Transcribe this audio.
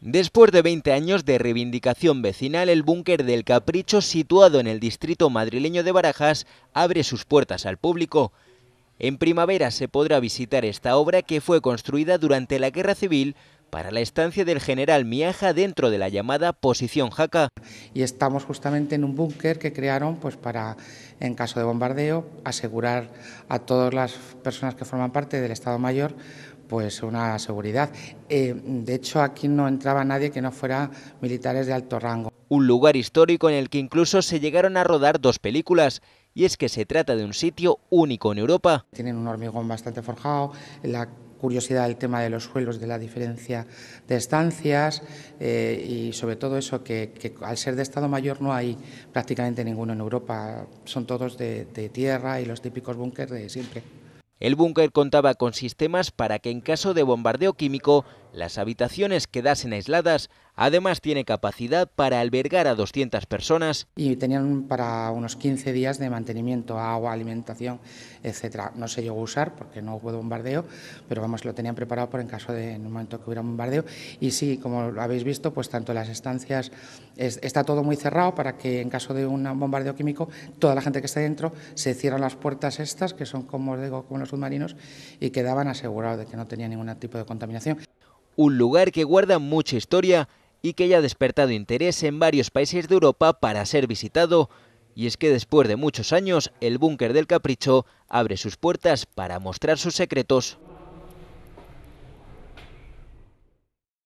Después de 20 años de reivindicación vecinal, el búnker del Capricho, situado en el distrito madrileño de Barajas, abre sus puertas al público. En primavera se podrá visitar esta obra que fue construida durante la Guerra Civil para la estancia del general Miaja dentro de la llamada posición jaca. Y estamos justamente en un búnker que crearon pues para, en caso de bombardeo, asegurar a todas las personas que forman parte del Estado Mayor pues una seguridad. Eh, de hecho, aquí no entraba nadie que no fuera militares de alto rango. Un lugar histórico en el que incluso se llegaron a rodar dos películas. Y es que se trata de un sitio único en Europa. Tienen un hormigón bastante forjado, la curiosidad del tema de los suelos, de la diferencia de estancias eh, y sobre todo eso que, al ser de Estado Mayor no hay prácticamente ninguno en Europa, son todos de, de tierra y los típicos búnkeres de siempre. El búnker contaba con sistemas para que en caso de bombardeo químico las habitaciones quedasen aisladas además tiene capacidad para albergar a 200 personas. Y tenían para unos 15 días de mantenimiento, agua, alimentación, etcétera. No se llegó a usar porque no hubo bombardeo, pero vamos, lo tenían preparado por en caso de un momento que hubiera un bombardeo. Y sí, como lo habéis visto, pues tanto las estancias, está todo muy cerrado para que en caso de un bombardeo químico, toda la gente que está dentro se cierran las puertas estas, que son como os digo, como los submarinos, y quedaban asegurados de que no tenía ningún tipo de contaminación un lugar que guarda mucha historia y que ya ha despertado interés en varios países de Europa para ser visitado, y es que después de muchos años el búnker del capricho abre sus puertas para mostrar sus secretos.